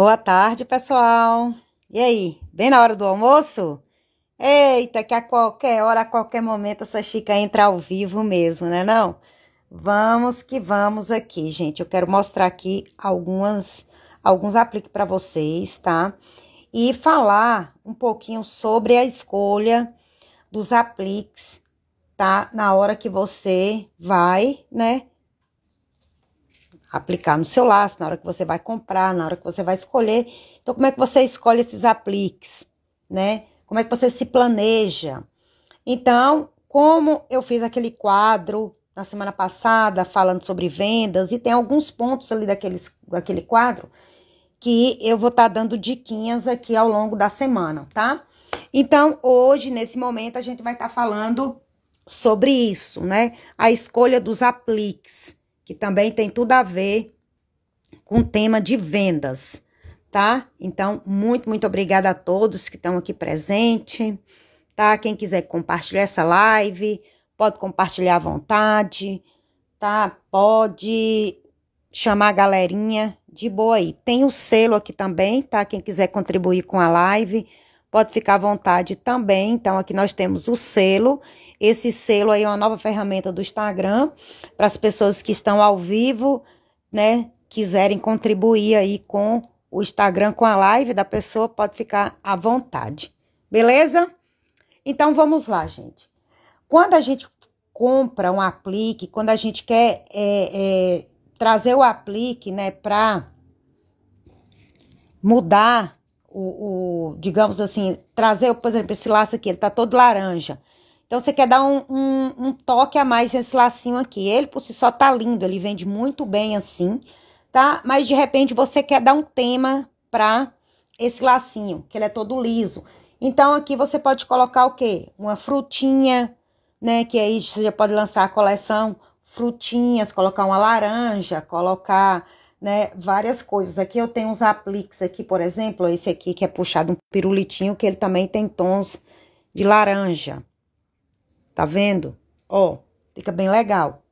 Boa tarde, pessoal. E aí, bem na hora do almoço? Eita, que a qualquer hora, a qualquer momento, essa Chica entra ao vivo mesmo, né não? Vamos que vamos aqui, gente. Eu quero mostrar aqui algumas, alguns apliques para vocês, tá? E falar um pouquinho sobre a escolha dos apliques, tá? Na hora que você vai, né, aplicar no seu laço, na hora que você vai comprar, na hora que você vai escolher. Então, como é que você escolhe esses apliques, né? Como é que você se planeja? Então, como eu fiz aquele quadro na semana passada falando sobre vendas e tem alguns pontos ali daqueles, daquele quadro que eu vou estar tá dando diquinhas aqui ao longo da semana, tá? Então, hoje, nesse momento, a gente vai estar tá falando sobre isso, né? A escolha dos apliques que também tem tudo a ver com o tema de vendas, tá? Então, muito, muito obrigada a todos que estão aqui presente, tá? Quem quiser compartilhar essa live, pode compartilhar à vontade, tá? Pode chamar a galerinha de boa aí. Tem o selo aqui também, tá? Quem quiser contribuir com a live, Pode ficar à vontade também. Então, aqui nós temos o selo. Esse selo aí é uma nova ferramenta do Instagram para as pessoas que estão ao vivo, né? Quiserem contribuir aí com o Instagram, com a live da pessoa, pode ficar à vontade. Beleza? Então, vamos lá, gente. Quando a gente compra um aplique, quando a gente quer é, é, trazer o aplique, né, para mudar o, o, digamos assim, trazer, por exemplo, esse laço aqui, ele tá todo laranja. Então, você quer dar um, um, um, toque a mais nesse lacinho aqui. Ele, por si só, tá lindo, ele vende muito bem assim, tá? Mas, de repente, você quer dar um tema pra esse lacinho, que ele é todo liso. Então, aqui você pode colocar o quê? Uma frutinha, né? Que aí você já pode lançar a coleção frutinhas, colocar uma laranja, colocar né, várias coisas. Aqui eu tenho uns apliques aqui, por exemplo, esse aqui que é puxado um pirulitinho, que ele também tem tons de laranja. Tá vendo? Ó, fica bem legal.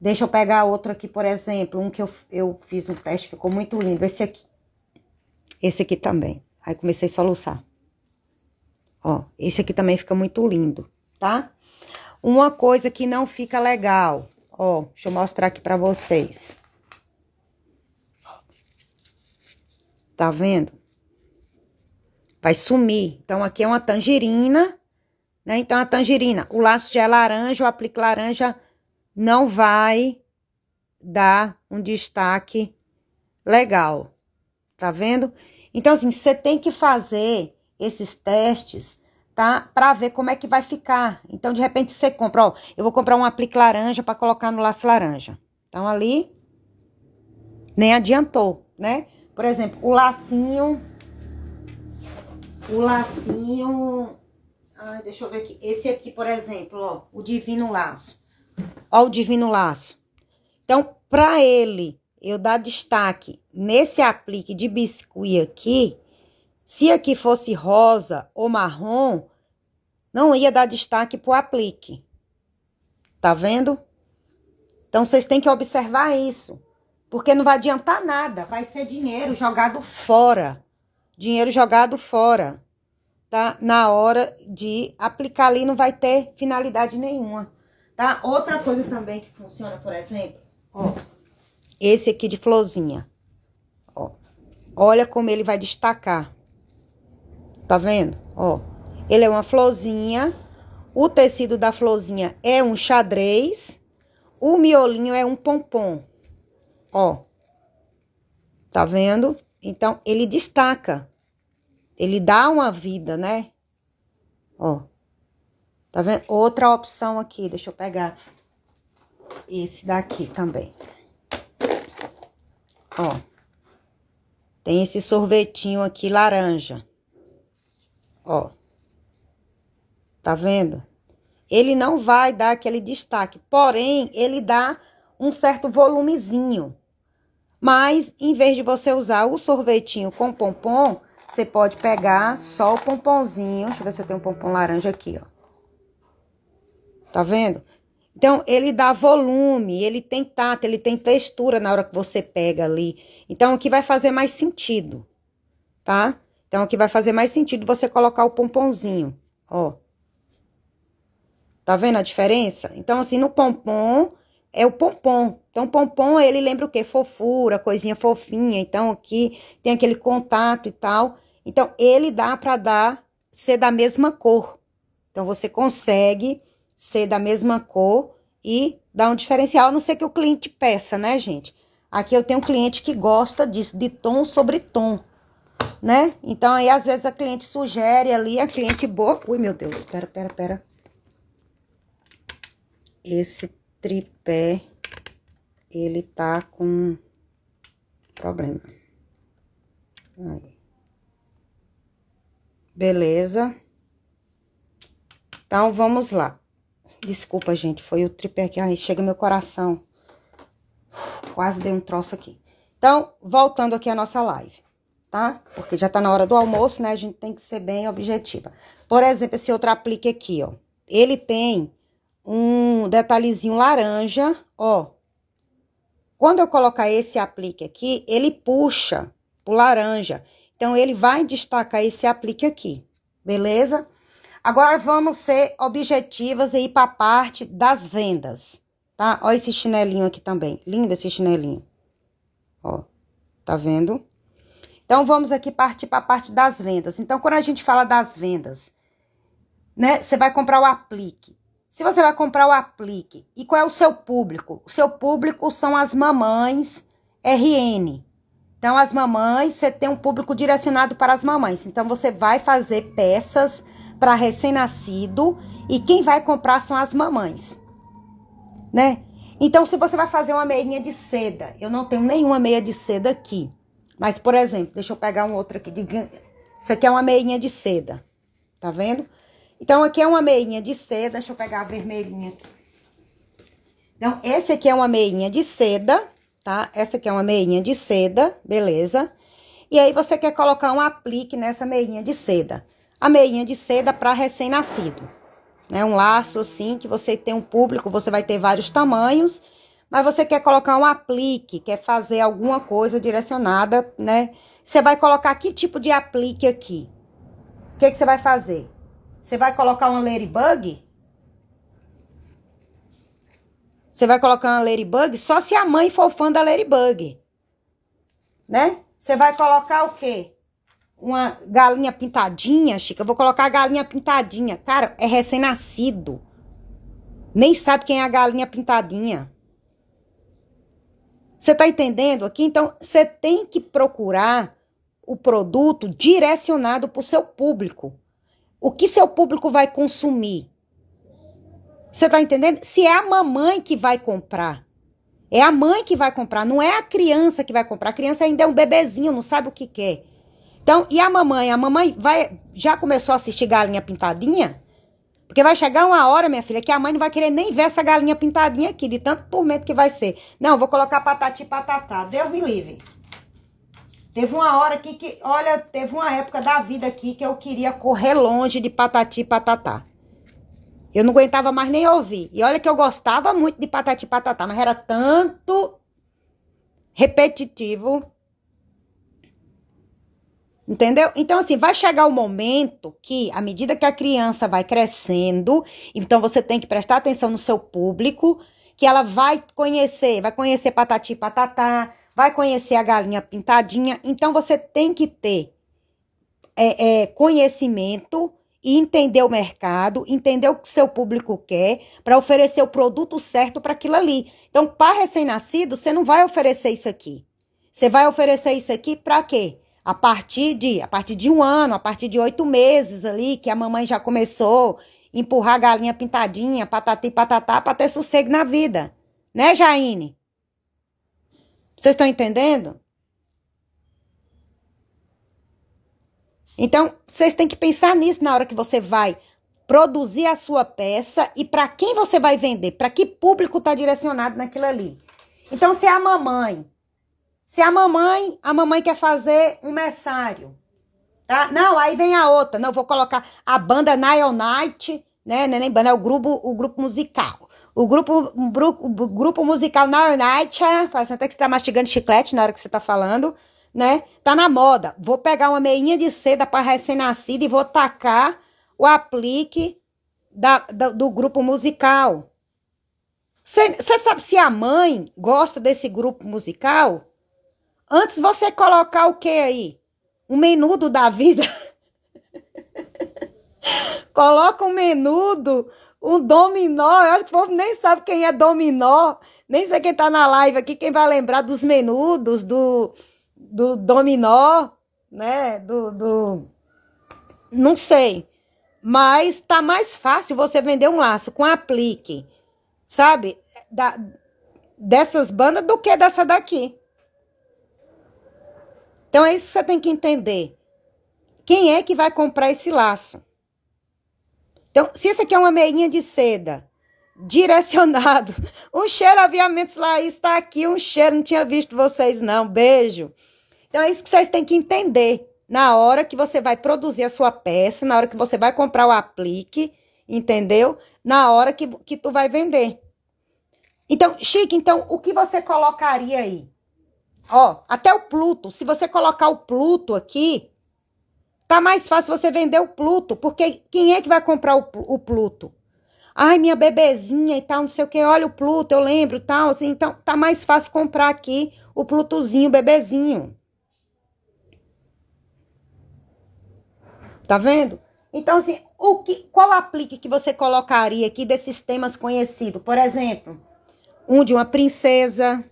Deixa eu pegar outro aqui, por exemplo, um que eu, eu fiz um teste, ficou muito lindo, esse aqui. Esse aqui também. Aí comecei a soluçar. Ó, esse aqui também fica muito lindo, tá? Uma coisa que não fica legal, ó, deixa eu mostrar aqui pra vocês. Tá vendo? Vai sumir. Então, aqui é uma tangerina, né? Então, a tangerina, o laço já é laranja, o aplique laranja não vai dar um destaque legal. Tá vendo? Então, assim, você tem que fazer esses testes, tá? Pra ver como é que vai ficar. Então, de repente, você compra, ó, eu vou comprar um aplique laranja para colocar no laço laranja. Então, ali, nem adiantou, né? Por exemplo, o lacinho. O lacinho. Ai, deixa eu ver aqui. Esse aqui, por exemplo, ó. O divino laço. Ó, o divino laço. Então, pra ele, eu dar destaque nesse aplique de biscuit aqui. Se aqui fosse rosa ou marrom, não ia dar destaque pro aplique. Tá vendo? Então, vocês têm que observar isso. Porque não vai adiantar nada, vai ser dinheiro jogado fora. Dinheiro jogado fora. Tá? Na hora de aplicar ali não vai ter finalidade nenhuma, tá? Outra coisa também que funciona, por exemplo, ó, esse aqui de florzinha. Ó. Olha como ele vai destacar. Tá vendo? Ó. Ele é uma florzinha. O tecido da florzinha é um xadrez. O miolinho é um pompom. Ó. Tá vendo? Então, ele destaca. Ele dá uma vida, né? Ó. Tá vendo? Outra opção aqui. Deixa eu pegar esse daqui também. Ó. Tem esse sorvetinho aqui laranja. Ó. Tá vendo? Ele não vai dar aquele destaque, porém, ele dá um certo volumezinho. Mas em vez de você usar o sorvetinho com pompom, você pode pegar só o pomponzinho. Deixa eu ver se eu tenho um pompom laranja aqui, ó. Tá vendo? Então, ele dá volume, ele tem tato, ele tem textura na hora que você pega ali. Então, o que vai fazer mais sentido, tá? Então, o que vai fazer mais sentido você colocar o pomponzinho, ó. Tá vendo a diferença? Então, assim, no pompom, é o pompom. Então, pompom, ele lembra o quê? Fofura, coisinha fofinha. Então, aqui tem aquele contato e tal. Então, ele dá para dar ser da mesma cor. Então, você consegue ser da mesma cor e dar um diferencial, a não ser que o cliente peça, né, gente? Aqui eu tenho um cliente que gosta disso, de tom sobre tom, né? Então, aí, às vezes, a cliente sugere ali, a cliente boa... Ui, meu Deus, pera, pera, pera. Esse tripé, ele tá com problema. Aí. Beleza? Então, vamos lá. Desculpa, gente, foi o tripé que aí chega meu coração. Quase dei um troço aqui. Então, voltando aqui à nossa live, tá? Porque já tá na hora do almoço, né? A gente tem que ser bem objetiva. Por exemplo, esse outro aplique aqui, ó. Ele tem um detalhezinho laranja, ó. Quando eu colocar esse aplique aqui, ele puxa o laranja. Então, ele vai destacar esse aplique aqui, beleza? Agora, vamos ser objetivas e ir para a parte das vendas, tá? Ó esse chinelinho aqui também, lindo esse chinelinho, ó, tá vendo? Então, vamos aqui partir para parte das vendas. Então, quando a gente fala das vendas, né, você vai comprar o aplique. Se você vai comprar o aplique, e qual é o seu público? O seu público são as mamães RN. Então, as mamães, você tem um público direcionado para as mamães. Então, você vai fazer peças para recém-nascido e quem vai comprar são as mamães, né? Então, se você vai fazer uma meinha de seda, eu não tenho nenhuma meia de seda aqui. Mas, por exemplo, deixa eu pegar um outro aqui. De... Isso aqui é uma meinha de seda, tá vendo? Então, aqui é uma meinha de seda. Deixa eu pegar a vermelhinha. Então, esse aqui é uma meinha de seda, tá? Essa aqui é uma meinha de seda, beleza? E aí, você quer colocar um aplique nessa meinha de seda. A meinha de seda para recém-nascido. Né? Um laço, assim, que você tem um público, você vai ter vários tamanhos. Mas você quer colocar um aplique, quer fazer alguma coisa direcionada, né? Você vai colocar que tipo de aplique aqui? O que, que você vai fazer? Você vai colocar uma ladybug? Você vai colocar uma ladybug só se a mãe for fã da ladybug. Né? Você vai colocar o quê? Uma galinha pintadinha, Chica. Eu vou colocar a galinha pintadinha. Cara, é recém-nascido. Nem sabe quem é a galinha pintadinha. Você tá entendendo aqui? Então, você tem que procurar o produto direcionado para o seu público o que seu público vai consumir. Você tá entendendo? Se é a mamãe que vai comprar. É a mãe que vai comprar, não é a criança que vai comprar. A criança ainda é um bebezinho, não sabe o que quer. Então, e a mamãe? A mamãe vai já começou a assistir galinha pintadinha? Porque vai chegar uma hora, minha filha, que a mãe não vai querer nem ver essa galinha pintadinha aqui, de tanto tormento que vai ser. Não, vou colocar patati patatá. Deus me livre. Teve uma hora aqui que, olha, teve uma época da vida aqui que eu queria correr longe de patati patatá. Eu não aguentava mais nem ouvir. E olha que eu gostava muito de patati patatá, mas era tanto repetitivo. Entendeu? Então, assim, vai chegar o momento que, à medida que a criança vai crescendo, então você tem que prestar atenção no seu público, que ela vai conhecer, vai conhecer patati patatá, vai conhecer a galinha pintadinha. Então você tem que ter é, é, conhecimento e entender o mercado, entender o que seu público quer, para oferecer o produto certo para aquilo ali. Então, para recém-nascido, você não vai oferecer isso aqui. Você vai oferecer isso aqui para quê? A partir de a partir de um ano, a partir de oito meses ali, que a mamãe já começou a empurrar a galinha pintadinha, patati patatá, para ter sossego na vida. Né, Jaine? Vocês estão entendendo? Então, vocês têm que pensar nisso na hora que você vai produzir a sua peça e para quem você vai vender, para que público está direcionado naquilo ali. Então, se é a mamãe, se é a mamãe, a mamãe quer fazer um messário, tá? Não, aí vem a outra, não, vou colocar a banda Nile Night, né, nem banda, é o grupo, o grupo musical. O grupo, o grupo musical Now Night, ah, até que você está mastigando chiclete na hora que você está falando, né? Tá na moda. Vou pegar uma meinha de seda para recém-nascido e vou tacar o aplique da, da do grupo musical. Você sabe se a mãe gosta desse grupo musical? Antes você colocar o que aí? Um menudo da vida? Coloca um menudo um dominó. Eu acho que o povo nem sabe quem é dominó. Nem sei quem tá na live aqui, quem vai lembrar dos menudos, do, do dominó, né? Do, do... Não sei. Mas tá mais fácil você vender um laço com aplique, sabe? Da, dessas bandas do que dessa daqui. Então é isso que você tem que entender. Quem é que vai comprar esse laço? Então, se isso aqui é uma meinha de seda, direcionado, um cheiro, aviamentos lá, está aqui, um cheiro, não tinha visto vocês não, beijo. Então, é isso que vocês têm que entender na hora que você vai produzir a sua peça, na hora que você vai comprar o aplique, entendeu? Na hora que, que tu vai vender. Então, Chique, então, o que você colocaria aí? Ó, até o Pluto, se você colocar o Pluto aqui, Tá mais fácil você vender o Pluto, porque quem é que vai comprar o, o Pluto? Ai, minha bebezinha e tal, não sei o que, olha o Pluto, eu lembro, e tal, assim, então tá mais fácil comprar aqui o Plutozinho, o bebezinho. Tá vendo? Então, assim, o que, qual aplique que você colocaria aqui desses temas conhecidos? Por exemplo, um de uma princesa,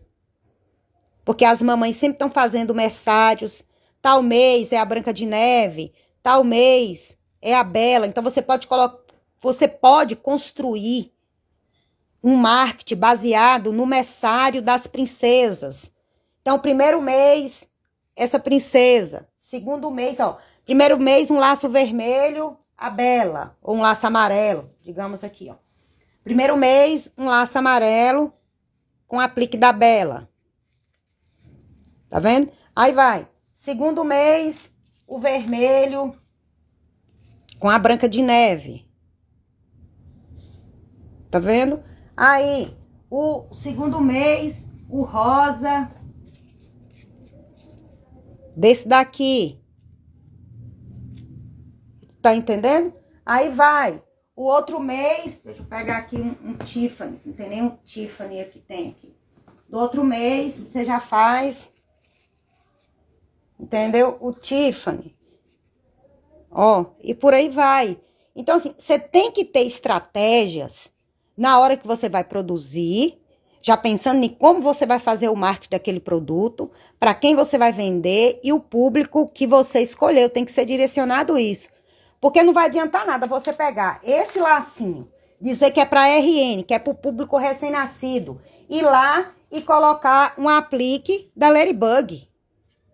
porque as mamães sempre estão fazendo mersários. Tal mês é a Branca de Neve, tal mês é a Bela. Então você pode colocar, você pode construir um marketing baseado no messário das princesas. Então, primeiro mês, essa princesa. Segundo mês, ó, primeiro mês um laço vermelho, a bela, ou um laço amarelo, digamos aqui, ó. Primeiro mês, um laço amarelo com aplique da bela. Tá vendo? Aí vai. Segundo mês, o vermelho com a branca de neve. Tá vendo? Aí, o segundo mês, o rosa. Desse daqui. Tá entendendo? Aí vai. O outro mês, deixa eu pegar aqui um, um Tiffany. Não tem nenhum Tiffany aqui, tem aqui. Do outro mês, você já faz entendeu? O Tiffany, ó, e por aí vai. Então, assim, você tem que ter estratégias na hora que você vai produzir, já pensando em como você vai fazer o marketing daquele produto, para quem você vai vender e o público que você escolheu. Tem que ser direcionado isso. Porque não vai adiantar nada você pegar esse lacinho, dizer que é para RN, que é para o público recém-nascido, ir lá e colocar um aplique da Ladybug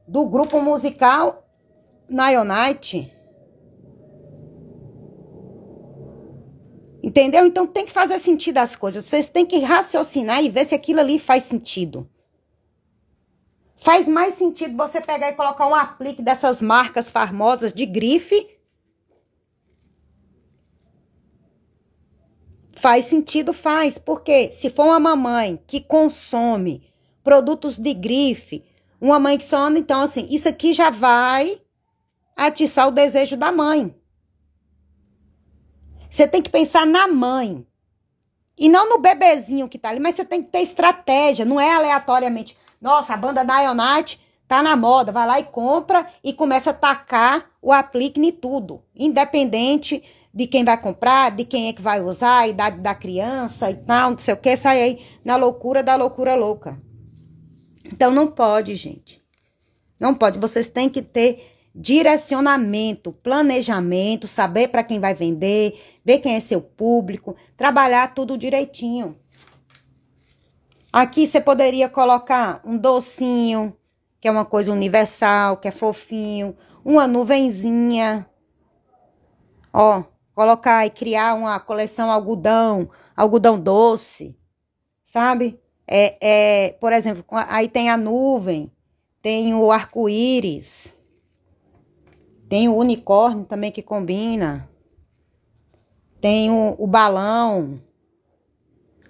do grupo musical Nionite. Entendeu? Então tem que fazer sentido as coisas. Vocês têm que raciocinar e ver se aquilo ali faz sentido. Faz mais sentido você pegar e colocar um aplique dessas marcas famosas de grife. Faz sentido, faz. Porque se for uma mamãe que consome produtos de grife, uma mãe que sonha então, assim, isso aqui já vai atiçar o desejo da mãe. Você tem que pensar na mãe. E não no bebezinho que tá ali, mas você tem que ter estratégia, não é aleatoriamente. Nossa, a banda Nionite tá na moda, vai lá e compra e começa a tacar o aplique em tudo, independente de quem vai comprar, de quem é que vai usar, a idade da criança e tal, não sei o que, sai aí na loucura da loucura louca. Então não pode, gente. Não pode. Vocês têm que ter direcionamento, planejamento, saber para quem vai vender, ver quem é seu público, trabalhar tudo direitinho. Aqui você poderia colocar um docinho, que é uma coisa universal, que é fofinho, uma nuvenzinha. Ó, colocar e criar uma coleção algodão, algodão doce, sabe? É, é, por exemplo, aí tem a nuvem, tem o arco-íris, tem o unicórnio também que combina, tem o, o balão.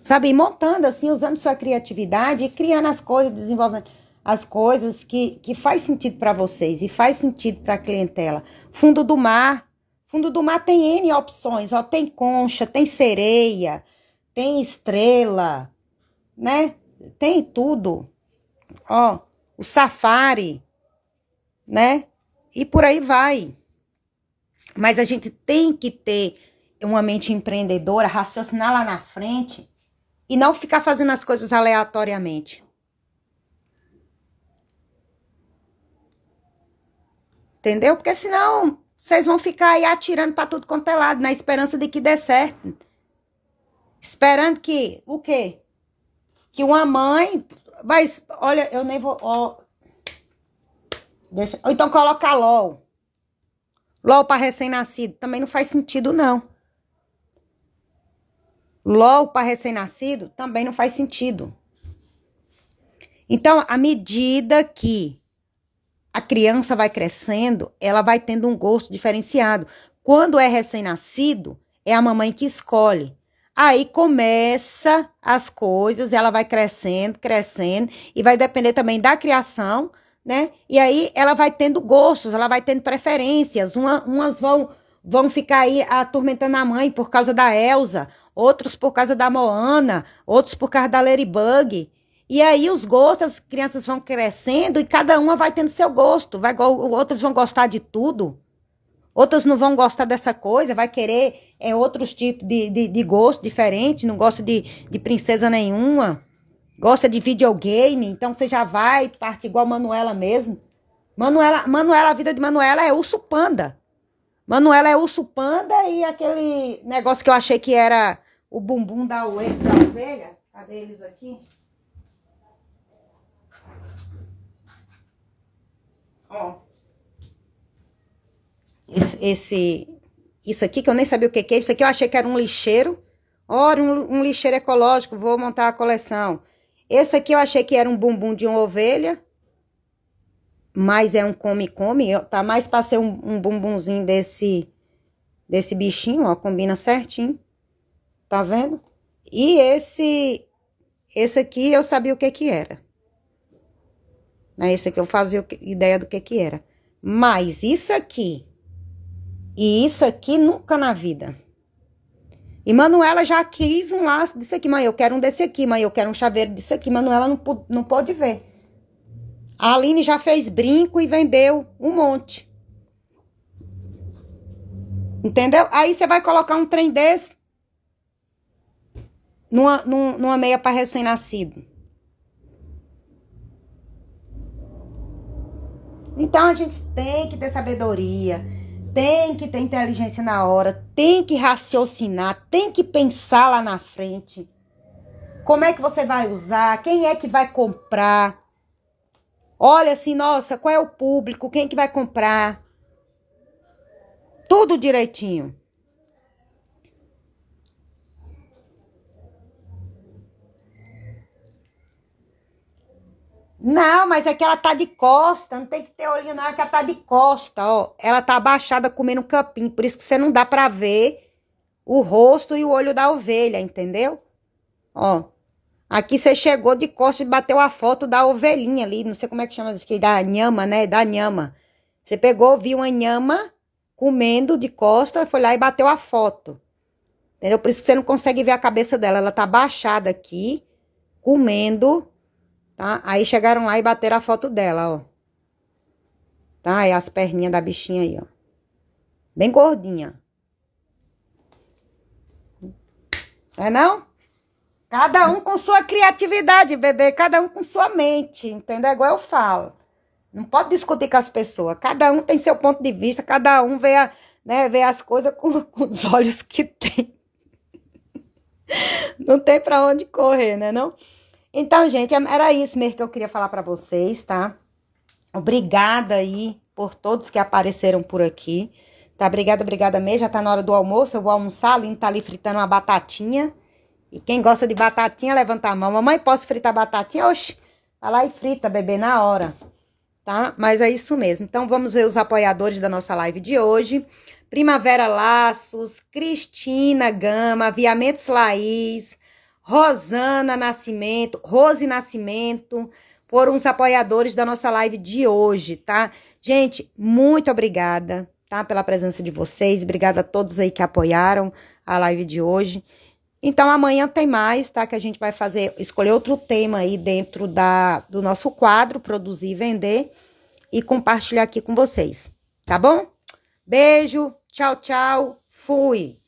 Sabe, montando assim, usando sua criatividade e criando as coisas, desenvolvendo as coisas que, que faz sentido para vocês e faz sentido para a clientela. Fundo do mar. Fundo do mar tem N opções, ó, tem concha, tem sereia, tem estrela, né? Tem tudo. Ó, o safari, né? E por aí vai. Mas a gente tem que ter uma mente empreendedora, raciocinar lá na frente e não ficar fazendo as coisas aleatoriamente. Entendeu? Porque senão vocês vão ficar aí atirando para tudo quanto é lado, na esperança de que dê certo. Esperando que o quê? que uma mãe vai. Olha, eu nem vou. Ó, deixa, ou então colocar LOL. LOL para recém-nascido. Também não faz sentido, não. LOL para recém-nascido também não faz sentido. Então, à medida que a criança vai crescendo, ela vai tendo um gosto diferenciado. Quando é recém-nascido, é a mamãe que escolhe. Aí começa as coisas, ela vai crescendo, crescendo, e vai depender também da criação, né? E aí ela vai tendo gostos, ela vai tendo preferências. Uma, umas vão, vão ficar aí atormentando a mãe por causa da Elsa, outros por causa da Moana, outros por causa da Ladybug. E aí os gostos, as crianças vão crescendo e cada uma vai tendo seu gosto, vai outros vão gostar de tudo. Outras não vão gostar dessa coisa, vai querer é, outros tipos de, de, de gosto diferente, não gosta de, de princesa nenhuma, gosta de videogame, então você já vai parte igual Manuela mesmo. Manuela, Manuela, a vida de Manuela é urso panda. Manuela é urso panda e aquele negócio que eu achei que era o bumbum da, ue, ovelha. Cadê eles aqui? Ó esse, esse, isso aqui que eu nem sabia o que, que é. Isso aqui eu achei que era um lixeiro. Ora, um, um lixeiro ecológico, vou montar a coleção. Esse aqui eu achei que era um bumbum de uma ovelha. Mas é um come-come. Tá mais pra ser um, um bumbumzinho desse, desse bichinho, ó. Combina certinho. Tá vendo? E esse, esse aqui eu sabia o que que era. Né? Esse aqui eu fazia ideia do que que era. Mas isso aqui, e isso aqui nunca na vida. E Manuela já quis um laço disse aqui, mãe, eu quero um desse aqui, mãe, eu quero um chaveiro desse aqui. Manuela não, não pôde ver. A Aline já fez brinco e vendeu um monte. Entendeu? Aí você vai colocar um trem desse numa, numa meia para recém-nascido. Então a gente tem que ter sabedoria tem que ter inteligência na hora, tem que raciocinar, tem que pensar lá na frente. Como é que você vai usar? Quem é que vai comprar? Olha assim, nossa, qual é o público? Quem é que vai comprar? Tudo direitinho. Não, mas é que ela tá de costa, não tem que ter olhinho não, é que ela tá de costa, ó. Ela tá abaixada comendo capim, por isso que você não dá pra ver o rosto e o olho da ovelha, entendeu? Ó, aqui você chegou de costa e bateu a foto da ovelhinha ali, não sei como é que chama isso aqui, da nhama, né? Da nhama. Você pegou, viu a nhama comendo de costa, foi lá e bateu a foto. Entendeu? Por isso que você não consegue ver a cabeça dela, ela tá abaixada aqui, comendo tá? Aí chegaram lá e bateram a foto dela, ó. Tá? Aí as perninhas da bichinha aí, ó. Bem gordinha. É não? Cada um com sua criatividade, bebê. Cada um com sua mente, entendeu? É igual eu falo. Não pode discutir com as pessoas. Cada um tem seu ponto de vista. Cada um vê, a, né, vê as coisas com, com os olhos que tem. Não tem para onde correr, né não? Então, gente, é, era isso mesmo que eu queria falar para vocês, tá? Obrigada aí por todos que apareceram por aqui. Tá, obrigada, obrigada mesmo. Já tá na hora do almoço. Eu vou almoçar. A tá ali fritando uma batatinha. E quem gosta de batatinha, levanta a mão. Mamãe, posso fritar batatinha? Oxi, vai lá e frita, bebê, na hora. Tá? Mas é isso mesmo. Então, vamos ver os apoiadores da nossa live de hoje. Primavera Laços, Cristina Gama, Aviamentos Laís, Rosana Nascimento, Rose Nascimento, foram os apoiadores da nossa live de hoje, tá? Gente, muito obrigada, tá? Pela presença de vocês, obrigada a todos aí que apoiaram a live de hoje. Então amanhã tem mais, tá? Que a gente vai fazer, escolher outro tema aí dentro da, do nosso quadro, produzir e vender, e compartilhar aqui com vocês, tá bom? Beijo, tchau, tchau, fui!